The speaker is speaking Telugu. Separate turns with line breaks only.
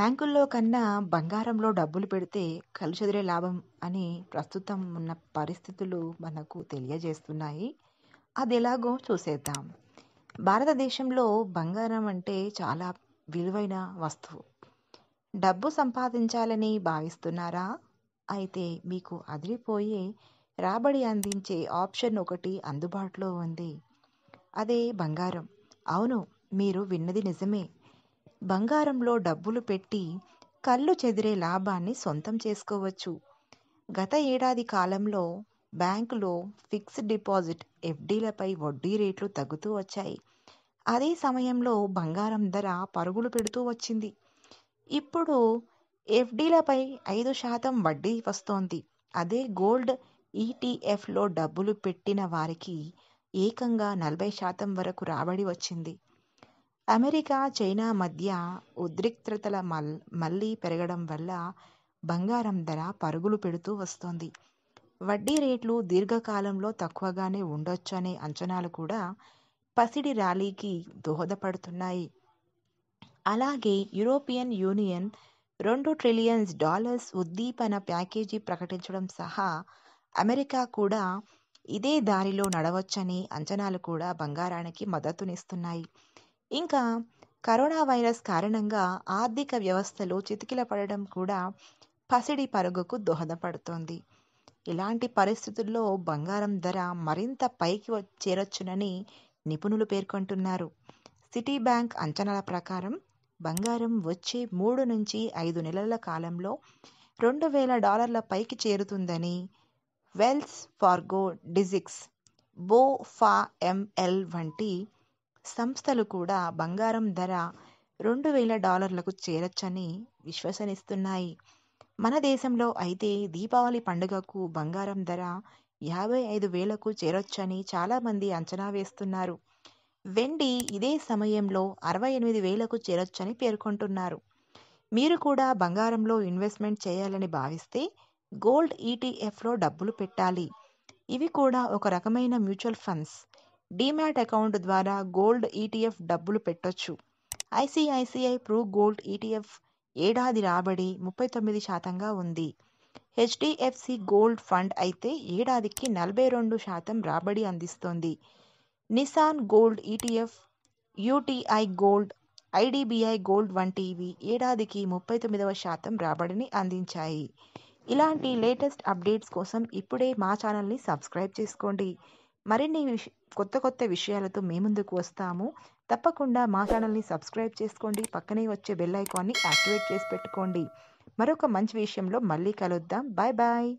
బ్యాంకుల్లో కన్నా బంగారంలో డబ్బులు పెడితే కలుషితిరే లాభం అని ప్రస్తుతం ఉన్న పరిస్థితులు మనకు తెలియజేస్తున్నాయి అది ఎలాగో చూసేద్దాం భారతదేశంలో బంగారం అంటే చాలా విలువైన వస్తువు డబ్బు సంపాదించాలని భావిస్తున్నారా అయితే మీకు అదిరిపోయే రాబడి అందించే ఆప్షన్ ఒకటి అందుబాటులో ఉంది అదే బంగారం అవును మీరు విన్నది నిజమే బంగారంలో డబ్బులు పెట్టి కళ్ళు చెదిరే లాభాన్ని సొంతం చేసుకోవచ్చు గత ఏడాది కాలంలో బ్యాంకులో ఫిక్స్డ్ డిపాజిట్ ఎఫ్డీలపై వడ్డీ రేట్లు తగ్గుతూ వచ్చాయి అదే సమయంలో బంగారం ధర పరుగులు పెడుతూ వచ్చింది ఇప్పుడు ఎఫ్డీలపై ఐదు శాతం వడ్డీ వస్తోంది అదే గోల్డ్ ఈటీఎఫ్లో డబ్బులు పెట్టిన వారికి ఏకంగా నలభై శాతం వరకు రాబడి వచ్చింది అమెరికా, చైనా మధ్య ఉద్రిక్తతల మళ్లీ పెరగడం వల్ల బంగారం ధర పరుగులు పెడుతూ వస్తోంది. వడ్డీ రేట్లు దీర్ఘకాలంలో తక్కువగానే ఉండొచ్చనే అంచనాలు కూడా పసిడి ర్యాలీకి దోహదపడుతున్నాయి. అలాగే యూరోపియన్ యూనియన్ రెండు ట్రిలియన్స్ డాలర్స్ ఉద్దీపన ప్యాకేజీ ప్రకటించడం సహా అమెరికా కూడా ఇదే దారిలో నడవచ్చని అంచనాలు కూడా బంగారానికి మద్దతునిస్తున్నాయి. ఇంకా కరోనా వైరస్ కారణంగా ఆర్థిక వ్యవస్థలో చితికిల పడడం కూడా పసిడి పరుగుకు దోహదపడుతోంది ఇలాంటి పరిస్థితుల్లో బంగారం ధర మరింత పైకి చేరొచ్చునని నిపుణులు పేర్కొంటున్నారు సిటీ బ్యాంక్ అంచనాల ప్రకారం బంగారం వచ్చే మూడు నుంచి ఐదు నెలల కాలంలో రెండు వేల డాలర్ల పైకి చేరుతుందని వెల్స్ ఫార్గో డిజిక్స్ బోఫా ఎంఎల్ వంటి సంస్థలు కూడా బంగారం ధర రెండు వేల డాలర్లకు చేరొచ్చని విశ్వసనిస్తున్నాయి మన దేశంలో అయితే దీపావళి పండుగకు బంగారం ధర యాభై ఐదు వేలకు చేరొచ్చని చాలామంది అంచనా వేస్తున్నారు వెండి ఇదే సమయంలో అరవై ఎనిమిది వేలకు చేరొచ్చని పేర్కొంటున్నారు మీరు కూడా బంగారంలో ఇన్వెస్ట్మెంట్ చేయాలని భావిస్తే గోల్డ్ ఈటీఎఫ్లో డబ్బులు పెట్టాలి ఇవి కూడా ఒక రకమైన మ్యూచువల్ ఫండ్స్ డీమ్యాట్ అకౌంట్ ద్వారా గోల్డ్ ఈటీఎఫ్ e డబ్బులు పెట్టొచ్చు ఐసీఐసీఐ ప్రూ గోల్డ్ ఈటీఎఫ్ ఏడాది రాబడి ముప్పై తొమ్మిది శాతంగా ఉంది హెచ్డిఎఫ్సి గోల్డ్ ఫండ్ అయితే ఏడాదికి నలభై రెండు శాతం రాబడి అందిస్తోంది నిసాన్ gold ETF UTI gold IDBI gold వంటివి ఏడాదికి ముప్పై తొమ్మిదవ శాతం రాబడిని అందించాయి ఇలాంటి లేటెస్ట్ అప్డేట్స్ కోసం ఇప్పుడే మా ఛానల్ని సబ్స్క్రైబ్ చేసుకోండి మరిన్ని కొత్త కొత్త విషయాలతో మీ ముందుకు వస్తాము తప్పకుండా మా ఛానల్ని సబ్స్క్రైబ్ చేసుకోండి పక్కనే వచ్చే బెల్ ఐకాన్ని యాక్టివేట్ చేసి పెట్టుకోండి మరొక మంచి విషయంలో మళ్ళీ కలుద్దాం బాయ్ బాయ్